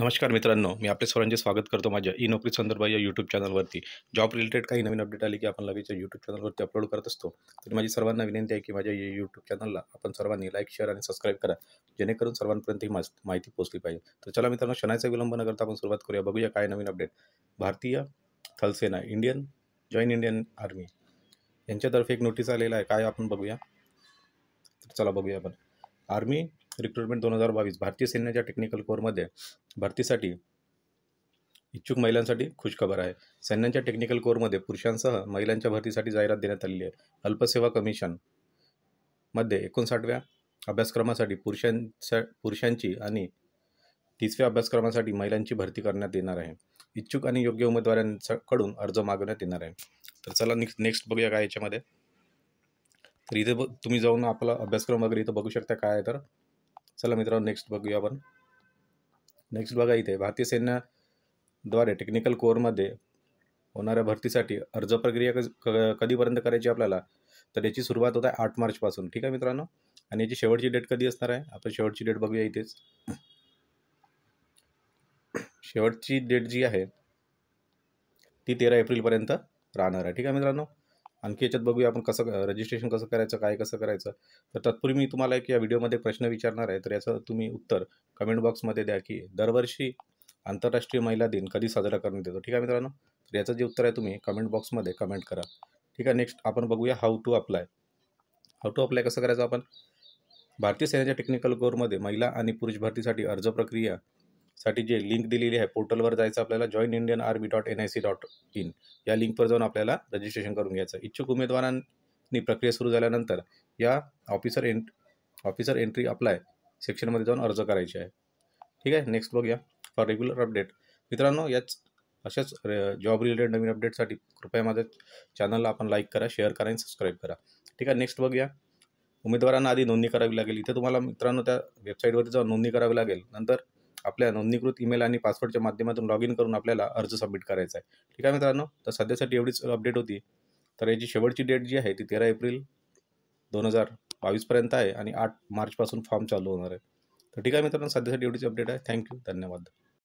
नमस्कार मित्रांनो मी आपले सर्वांचे स्वागत करतो माझ्या ई नोकरी संदर्भ या यूट्यूब चॅनलवरती जॉब रिलेटेड काही नवीन अपडेट आली की आपण लगेच यूट्यूब चॅनलवरती अपलोड करत असतो तर माझी सर्वांना विनंती आहे की माझ्या या यूट्यूब चॅनलला आपण सर्वांनी लाईक शेअर आणि सबस्क्राईब करा जेणेकरून सर्वांपर्यंत ही माहिती पोहोचली पाहिजे तर चला मित्रांनो क्षणाचा विलंब न करता आपण सुरुवात करूया बघूया काय नवीन अपडेट भारतीय थलसेना इंडियन जॉईन इंडियन आर्मी यांच्यातर्फे एक नोटीस आलेला आहे काय आपण बघूया तर चला बघूया आपण आर्मी रिक्रुटमेंट दोन हजार बावीस भारतीय सैन्याच्या टेक्निकल कोरमध्ये भरतीसाठी इच्छुक महिलांसाठी खुशखबर आहे सैन्यांच्या टेक्निकल कोरमध्ये पुरुषांसह महिलांच्या भरतीसाठी जाहिरात देण्यात आलेली आहे अल्पसेवा कमिशन मध्ये एकोणसाठव्या अभ्यासक्रमासाठी पुरुषांच्या पुरुषांची आणि तिसव्या अभ्यासक्रमासाठी महिलांची भरती करण्यात येणार आहे इच्छुक आणि योग्य उमेदवारांकडून अर्ज मागवण्यात येणार आहे तर चला नेक्स्ट नेक्स्ट बघूया काय याच्यामध्ये तर इथे तुम्ही जाऊन आपला अभ्यासक्रम वगैरे इथं बघू शकता काय तर चला मित्रांनो नेक्स्ट बघूया आपण नेक्स्ट बघा इथे भारतीय सैन्याद्वारे टेक्निकल कोअरमध्ये होणाऱ्या भरतीसाठी अर्ज प्रक्रिया कधीपर्यंत करायची आपल्याला तर याची सुरुवात होत आहे आठ मार्चपासून ठीक आहे मित्रांनो आणि याची शेवटची डेट कधी असणार आहे आपण शेवटची डेट बघूया इथेच शेवटची डेट जी आहे ती तेरा एप्रिलपर्यंत राहणार आहे ठीक आहे मित्रांनो आणखी याच्यात बघूया आपण कसं रजिस्ट्रेशन कसं करायचं काय कसं करायचं तर तत्पूर्वी मी तुम्हाला एक या व्हिडिओमध्ये प्रश्न विचारणार आहे तर याचं तुम्ही उत्तर कमेंट बॉक्समध्ये द्या की दरवर्षी आंतरराष्ट्रीय महिला दिन कधी साजरा करण्यात येतो ठीक आहे मित्रांनो तर याचं जे उत्तर आहे तुम्ही कमेंट बॉक्समध्ये कमेंट करा ठीक आहे नेक्स्ट आपण बघूया how to apply how to apply कसं करायचं आपण भारतीय सेनेच्या टेक्निकल कोरमध्ये महिला आणि पुरुष भरतीसाठी अर्ज प्रक्रिया साठी जे लिंक दिलेली आहे पोर्टलवर जायचं आपल्याला join Indian army dot N I C dot in या लिंकवर जाऊन आपल्याला रजिस्ट्रेशन करून घ्यायचं इच्छुक उमेदवारांनी प्रक्रिया सुरू झाल्यानंतर या ऑफिसर एं ऑफिसर एंट्री अप्लाय सेक्शनमध्ये जाऊन अर्ज करायचे आहे ठीक आहे नेक्स्ट बघूया फॉर रेग्युलर अपडेट मित्रांनो याच अशाच जॉब रिलेटेड नवीन अपडेटसाठी कृपया माझ्या चॅनलला आपण लाईक करा शेअर करा आणि सबस्क्राईब करा ठीक आहे नेक्स्ट या उमेदवारांना आधी नोंदणी करावी लागेल इथे तुम्हाला मित्रांनो त्या वेबसाईटवरती जाऊन नोंदणी करावी लागेल नंतर आपल्या नोंदणीकृत ईमेल आणि पासवर्डच्या माध्यमातून लॉग इन करून आपल्याला अर्ज सबमिट करायचा आहे ठीक आहे मित्रांनो तर सध्यासाठी एवढीच अपडेट होती तर याची शेवटची डेट जी आहे ती तेरा एप्रिल दोन हजार बावीसपर्यंत आहे आणि आठ मार्चपासून फॉर्म चालू होणार आहे तर ठीक आहे मित्रांनो सध्यासाठी एवढीच अपडेट आहे थँक्यू धन्यवाद